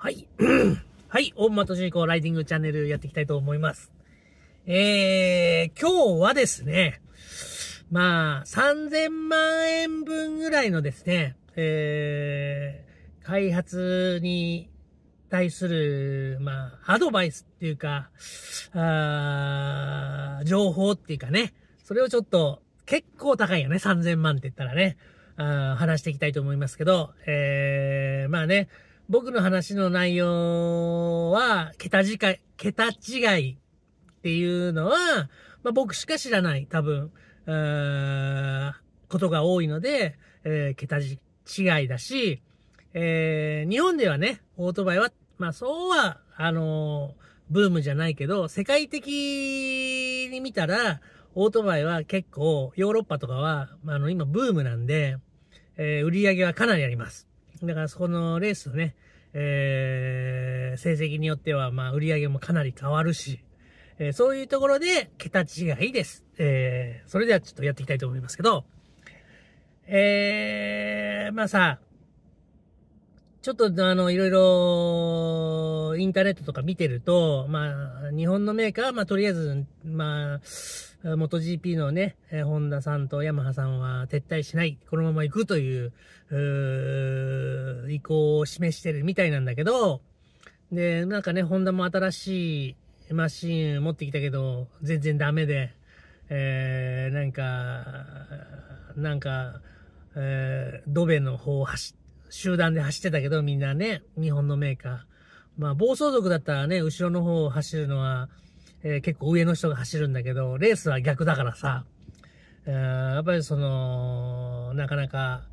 はい。はい。大間敏コライディングチャンネルやっていきたいと思います。えー、今日はですね、まあ、3000万円分ぐらいのですね、えー、開発に対する、まあ、アドバイスっていうか、あ情報っていうかね、それをちょっと、結構高いよね、3000万って言ったらね、あ話していきたいと思いますけど、えー、まあね、僕の話の内容は、桁違い、桁違いっていうのは、まあ、僕しか知らない、多分、ことが多いので、えー、桁違いだし、えー、日本ではね、オートバイは、まあ、そうは、あのー、ブームじゃないけど、世界的に見たら、オートバイは結構、ヨーロッパとかは、あの、今ブームなんで、えー、売り上げはかなりあります。だからそこのレースのね、えー、成績によっては、まあ、売り上げもかなり変わるし、えー、そういうところで、桁違いです。えー、それではちょっとやっていきたいと思いますけど、えー、まあさ、ちょっとあの、いろいろ、インターネットとか見てると、まあ、日本のメーカーは、まあ、とりあえず、まあ、元 GP のね、ホンダさんとヤマハさんは撤退しない、このまま行くという、う意向を示してるみたいなんだけど、で、なんかね、ホンダも新しいマシン持ってきたけど、全然ダメで、えー、なんか、なんか、えー、ドベの方を走、集団で走ってたけど、みんなね、日本のメーカー。まあ、暴走族だったらね、後ろの方を走るのは、えー、結構上の人が走るんだけど、レースは逆だからさ、えー、やっぱりその、なかなか、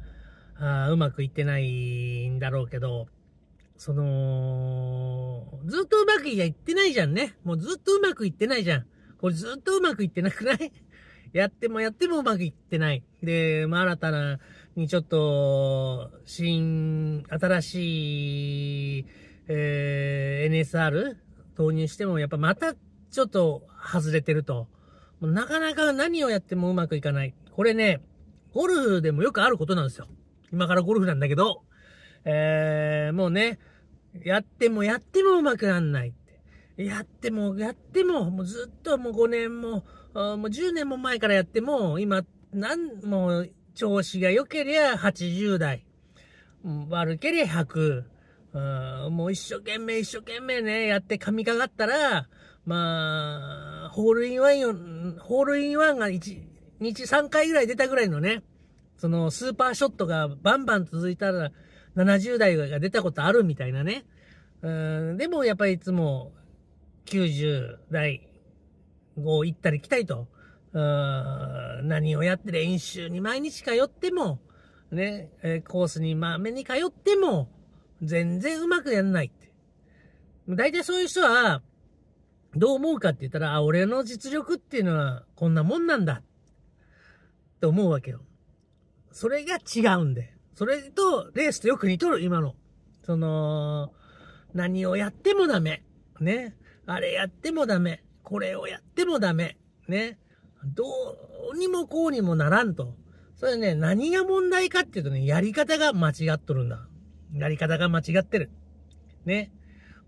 あうまくいってないんだろうけど、その、ずっとうまくいってないじゃんね。もうずっとうまくいってないじゃん。これずっとうまくいってなくない やってもやってもうまくいってない。で、まあ、新たな、にちょっと、新、新しい、えー、NSR 投入しても、やっぱまたちょっと外れてると。なかなか何をやってもうまくいかない。これね、ゴルフでもよくあることなんですよ。今からゴルフなんだけど、えー、もうね、やってもやってもうまくなんないって。やってもやっても、もうずっともう5年も、もう10年も前からやっても、今、なん、もう、調子が良けりゃ80代。悪けりゃ100。うん、もう一生懸命一生懸命ね、やって噛みかかったら、まあ、ホールインワンよ、ホールインワンが1日3回ぐらい出たぐらいのね、そのスーパーショットがバンバン続いたら70代が出たことあるみたいなね。うんでもやっぱりいつも90代を行ったり来たりと、何をやって練習に毎日通っても、ね、コースにまめに通っても、全然うまくやんないって。大体そういう人は、どう思うかって言ったら、あ、俺の実力っていうのはこんなもんなんだ。って思うわけよ。それが違うんで。それと、レースとよく似とる、今の。その、何をやってもダメ。ね。あれやってもダメ。これをやってもダメ。ね。どうにもこうにもならんと。それね、何が問題かっていうとね、やり方が間違っとるんだ。やり方が間違ってる。ね。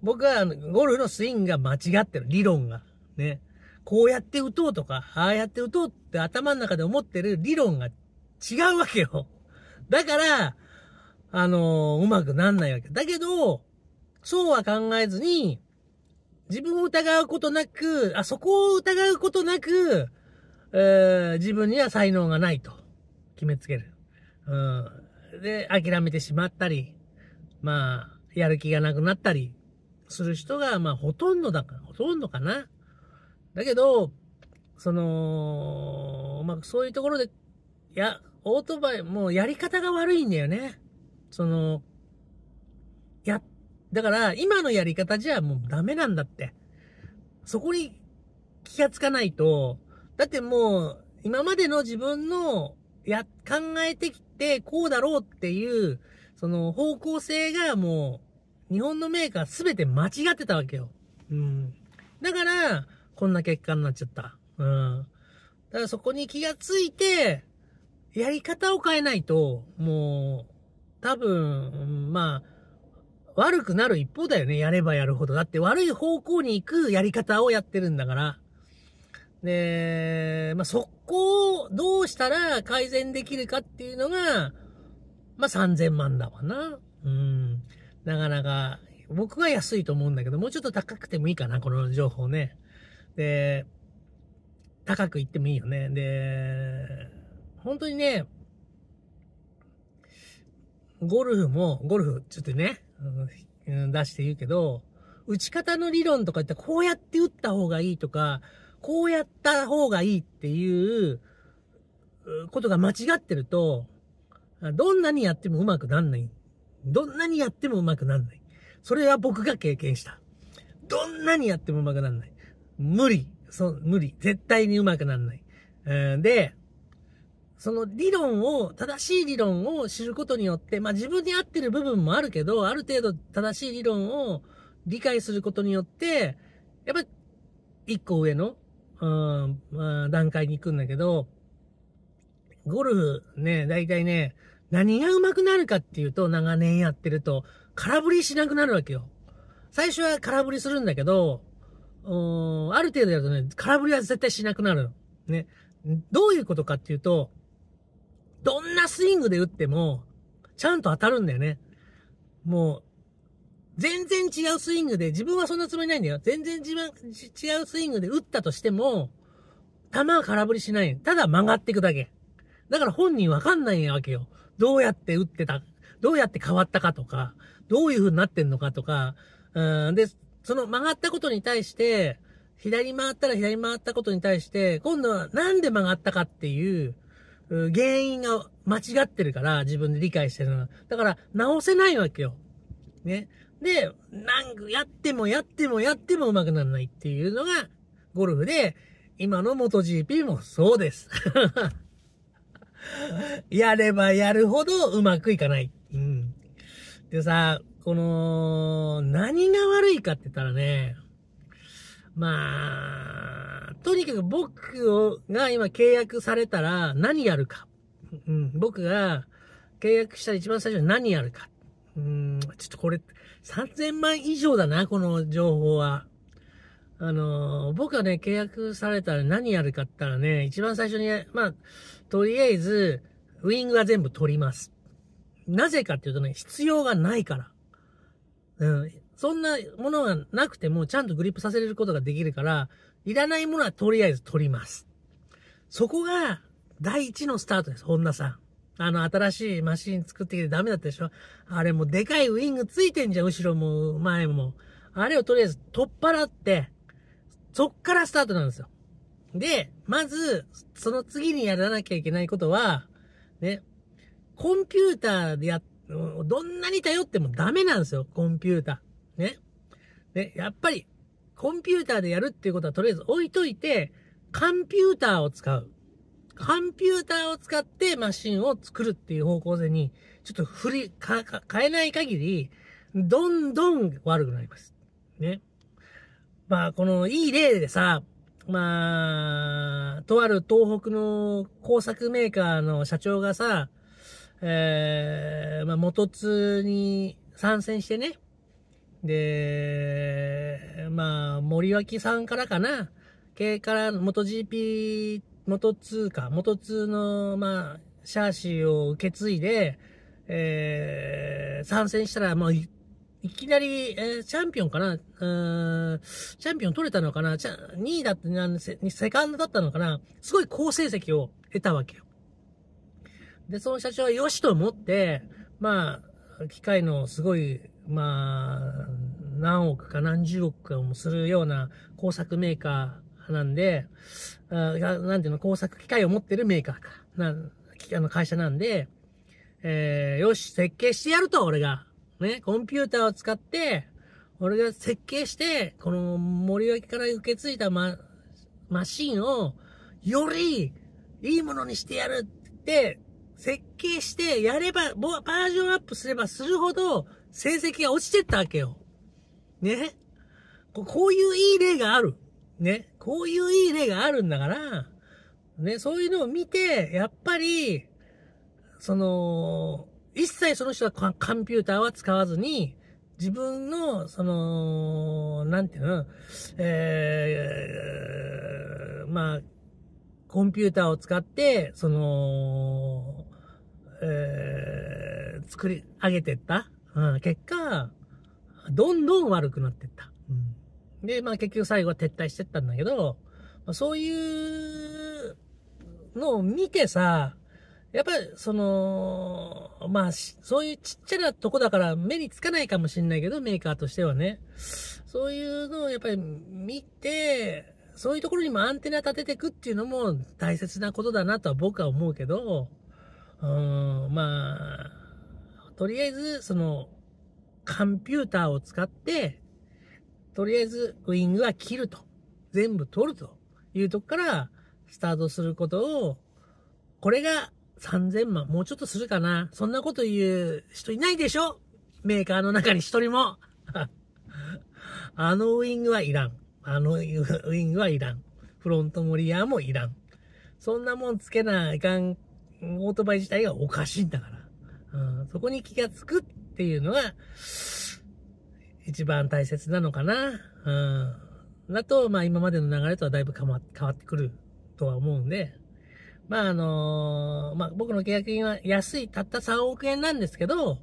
僕はゴルフのスイングが間違ってる、理論が。ね。こうやって打とうとか、ああやって打とうって頭の中で思ってる理論が違うわけよ。だから、あのー、うまくなんないわけ。だけど、そうは考えずに、自分を疑うことなく、あ、そこを疑うことなく、えー、自分には才能がないと決めつける。うん。で、諦めてしまったり、まあ、やる気がなくなったり、する人が、まあ、ほとんどだから、ほとんどかな。だけど、その、まあ、そういうところで、いや、オートバイ、もうやり方が悪いんだよね。その、や、だから、今のやり方じゃもうダメなんだって。そこに気がつかないと、だってもう、今までの自分の、や、考えてきて、こうだろうっていう、その方向性がもう、日本のメーカー全て間違ってたわけよ。うん。だから、こんな結果になっちゃった。うん。だからそこに気がついて、やり方を変えないと、もう、多分、まあ、悪くなる一方だよね。やればやるほど。だって悪い方向に行くやり方をやってるんだから。で、まあ、そこをどうしたら改善できるかっていうのが、まあ、3000万だわな。うん。なかなか、僕は安いと思うんだけど、もうちょっと高くてもいいかな、この情報ね。で、高くいってもいいよね。で、本当にね、ゴルフも、ゴルフ、ちょっとね、うん、出して言うけど、打ち方の理論とかってこうやって打った方がいいとか、こうやった方がいいっていうことが間違ってると、どんなにやってもうまくなんないんどんなにやってもうまくなんない。それは僕が経験した。どんなにやってもうまくなんない。無理。そう、無理。絶対にうまくなんない。うん、で、その理論を、正しい理論を知ることによって、まあ自分に合ってる部分もあるけど、ある程度正しい理論を理解することによって、やっぱり一個上の、うん、まあ、段階に行くんだけど、ゴルフね、だいたいね、何が上手くなるかっていうと、長年やってると、空振りしなくなるわけよ。最初は空振りするんだけど、うん、ある程度やるとね、空振りは絶対しなくなるね。どういうことかっていうと、どんなスイングで打っても、ちゃんと当たるんだよね。もう、全然違うスイングで、自分はそんなつもりないんだよ。全然違うスイングで打ったとしても、球は空振りしない。ただ曲がっていくだけ。だから本人わかんないわけよ。どうやって打ってた、どうやって変わったかとか、どういう風になってんのかとか、うん、で、その曲がったことに対して、左回ったら左回ったことに対して、今度はなんで曲がったかっていう、原因が間違ってるから、自分で理解してるのは。だから、直せないわけよ。ね。で、なんか、やってもやってもやっても上手くならないっていうのが、ゴルフで、今の MotoGP もそうです。やればやるほどうまくいかない。うん。でさ、この、何が悪いかって言ったらね、まあ、とにかく僕をが今契約されたら何やるか。うん、僕が契約した一番最初に何やるか。うん、ちょっとこれ、3000万以上だな、この情報は。あのー、僕はね、契約されたら何やるかって言ったらね、一番最初に、まあ、とりあえず、ウィングは全部取ります。なぜかっていうとね、必要がないから。うん。そんなものがなくても、ちゃんとグリップさせれることができるから、いらないものはとりあえず取ります。そこが、第一のスタートです、女さん。あの、新しいマシン作ってきてダメだったでしょあれもでかいウィングついてんじゃん、後ろも前も。あれをとりあえず取っ払って、そっからスタートなんですよ。で、まず、その次にやらなきゃいけないことは、ね、コンピューターでや、どんなに頼ってもダメなんですよ、コンピューター。ね。ね、やっぱり、コンピューターでやるっていうことはとりあえず置いといて、カンピューターを使う。カンピューターを使ってマシンを作るっていう方向性に、ちょっと振り、変えない限り、どんどん悪くなります。ね。まあ、このいい例でさ、まあ、とある東北の工作メーカーの社長がさ、えー、まあ、元津に参戦してね、で、まあ、森脇さんからかな、系から元 GP、元通か、元通の、まあ、シャーシーを受け継いで、えー、参戦したら、もういきなり、えー、チャンピオンかなうーん、チャンピオン取れたのかな ?2 位だったなセ、セカンドだったのかなすごい好成績を得たわけよ。で、その社長は良しと思って、まあ、機械のすごい、まあ、何億か何十億かもするような工作メーカーなんで、あなんていうの、工作機械を持ってるメーカーか。な、あの会社なんで、えー、よし、設計してやると、俺が。ね、コンピューターを使って、俺が設計して、この森脇から受け継いだマ、マシンを、より、いいものにしてやるって、設計してやれば、バージョンアップすればするほど、成績が落ちてったわけよ。ねこういういい例がある。ねこういういい例があるんだから、ね、そういうのを見て、やっぱり、その、一切その人はコンピューターは使わずに、自分の、その、なんていうの、えー、まあ、コンピューターを使って、その、えー、作り上げてった、うん、結果、どんどん悪くなってった。うん、で、まあ結局最後は撤退してったんだけど、そういうのを見てさ、やっぱり、その、まあ、そういうちっちゃなとこだから目につかないかもしんないけど、メーカーとしてはね。そういうのをやっぱり見て、そういうところにもアンテナ立てていくっていうのも大切なことだなとは僕は思うけど、うん、まあ、とりあえず、その、コンピューターを使って、とりあえずウィングは切ると。全部取るというとこからスタートすることを、これが3000万、もうちょっとするかな。そんなこと言う人いないでしょメーカーの中に一人も。あのウィングはいらん。あのウィングはいらん。フロントモリアもいらん。そんなもんつけないかん、オートバイ自体がおかしいんだから。うん、そこに気がつくっていうのが、一番大切なのかな。うん。だと、まあ今までの流れとはだいぶ変わってくるとは思うんで、まああのー、まあ僕の契約金は安い、たった3億円なんですけど、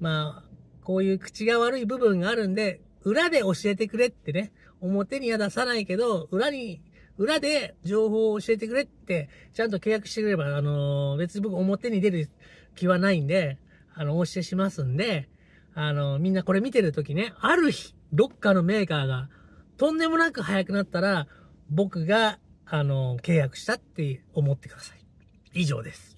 まあ、こういう口が悪い部分があるんで、裏で教えてくれってね、表には出さないけど、裏に、裏で情報を教えてくれって、ちゃんと契約してくれば、あのー、別に僕表に出る気はないんで、あの、お教えしますんで、あのー、みんなこれ見てるときね、ある日、どっかのメーカーが、とんでもなく早くなったら、僕があの、契約したって思ってください。以上です。